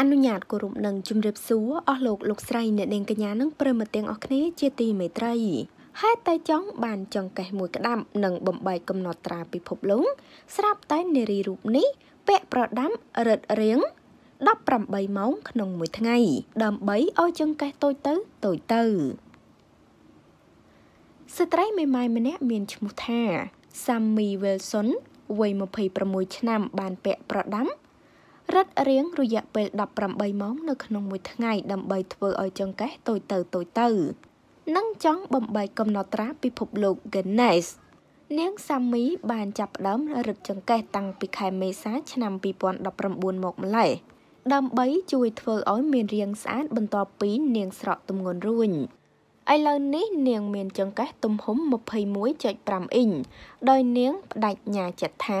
អនុញ្ញាតគោរពនឹងជំរាបសួរអស់លោកលោកស្រីអ្នកនាងកញ្ញានិងប្រិមត្តទាំងអស់គ្នាជាទីមេត្រីហេតុតែចង់បានចង្កេះមួយក្តាប់និងបំបែកកំណត់ត្រាពិភពលោកស្រាប់តែនារីរូបនេះពាក់ប្រដាំរឹតរៀង18ម៉ោងក្នុងមួយថ្ងៃ ដើម្បីឲ្យចង្កេះតូចទៅតូចទៅ ស្ត្រីមេម៉ាយម្នាក់មានឈ្មោះថា Sammy Wilson វ័យ26ឆ្នាំ បានពាក់ប្រដាំរឹតរៀងរយៈពេល18ម៉ោងនៅក្នុងមួយថ្ងៃដើម្បីធ្វើឲ្យចង្កេះតូចទៅតូចទៅនិងចង់បំបីកំណត់ត្រាពិភពលោក Guinness នាងសាមីបានចាប់ផ្ដើមរឹតចង្កេះតាំងពីខែមេសាឆ្នាំ2019មកម្ល៉េះដើម្បីជួយធ្វើឲ្យមានរាងស្អាត បន្ទាប់ពីនាងស្រកទម្ងន់រួញឥឡូវនេះនាងមានចង្កេះទំហំ21.5អ៊ីនដោយនាងបដិញ្ញាចិត្តថា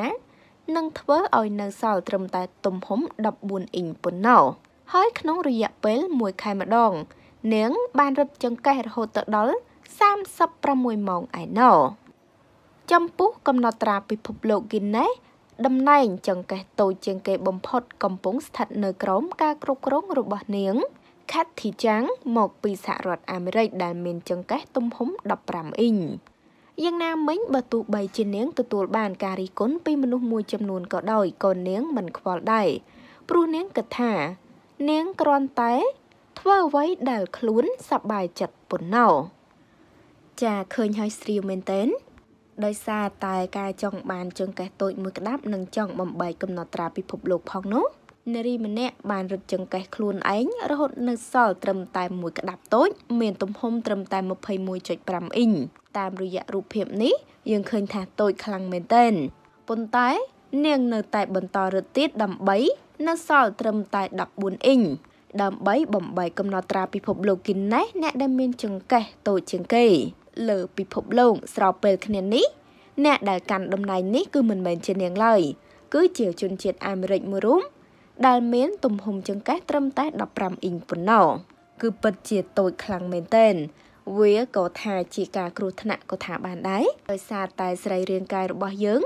និងធ្វើឲ្យនៅសល់ត្រឹមតែទំហំ14អ៊ីងប៉ុណ្ណោះហើយក្នុងរយៈពេល1ខែម្ដង នាងបានរត់ចង្កេះរហូតទៅដល់36ម៉ោងឯណោះចំពោះកំណត់ត្រាពិភពលោក Guinness តំណែងចង្កេះតូចជាងគេបំផុត កំពុងស្ថិតនៅក្រោមការគ្រប់គ្រងរបស់នាង Kathy Chang មកពីសហរដ្ឋអាមេរិកដែលមាន ចង្កេះទំហំ15អ៊ីងយ៉ាងណាមិញបើទោះបីជានាងទទួលបានការរិះគន់ពីមនុស្សមួយចំនួនក៏ដោយក៏នាងមិនខ្វល់ដែរព្រោះនាងគិតថានាងគ្រាន់តែ ធ្វើអ្វីដែលខ្លួនសប្បាយចិត្តប៉ុណ្ណោះចាឃើញហើយស្រីមែនតើដោយសារតែការចង់បានជើងកេះតូចមួយក្តាប់និងចង់បំបីកំណត់ត្រាពិភពលោកផងនោះនារីម្នាក់បានរត់ចង្កេះខ្លួនឯងរហូតនៅសល់ត្រឹមតែមួយក្តាប់តូចមានទំហំត្រឹមតែ21.5អ៊ីញតាមរយៈរូបភាពនេះយើងឃើញថាតូចខ្លាំងមែនទែនប៉ុន្តែនាងនៅតែបន្តរត់ទៀតដើម្បី នៅសល់ត្រឹមតែ14អ៊ីងដើម្បីបំបីកំណត់ត្រា ពិភពលោកគីណេសអ្នកដែលមាន ចង្កេះតូច ជាងគេ លើពិភពលោក ស្របពេលគ្នានេះ អ្នកដែលកាន់តំណែងនេះគឺមិនមែនជានាងឡើយគឺជាជនជាតិអាមេរិកមួយរូបដែលមាន ទំហំចង្កេះត្រឹមតែ15អ៊ីងប៉ុណ្ណោះគឺពិតជាតូចខ្លាំងមែនទែនវាក៏ថាជាការគ្រោះថ្នាក់ក៏ថាបានដែរដោយសារតែស្រីរាងកាយរបស់យើង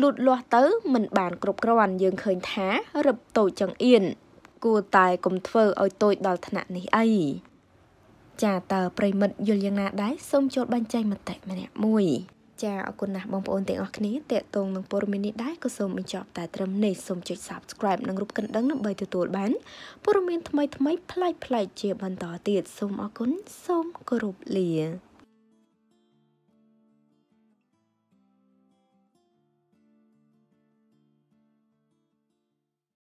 លូតលាស់ទៅមិនបាន គ្រប់គ្រាន់យើងឃើញថារឹបតូចចង្អៀនគួរតែកុំធ្វើឲ្យតូចដល់ថ្នាក់នេះអីចាតើប្រិមិត្តយល់យ៉ាងណាដែរសូមចូលបញ្ចេញមតិម្នាក់មួយចាអរគុណណាស់បងប្អូនទាំងអស់គ្នាតេតងនឹងព័ត៌មាននេះដែរក៏សូមបញ្ចប់តែត្រឹមនេះសូមចុច Subscribe និងរូបកណ្ដឹងដើម្បីទទួលបានព័ត៌មានថ្មីៗប្លែកៗជាបន្តទៀតសូមអរគុណសូមគោរពលា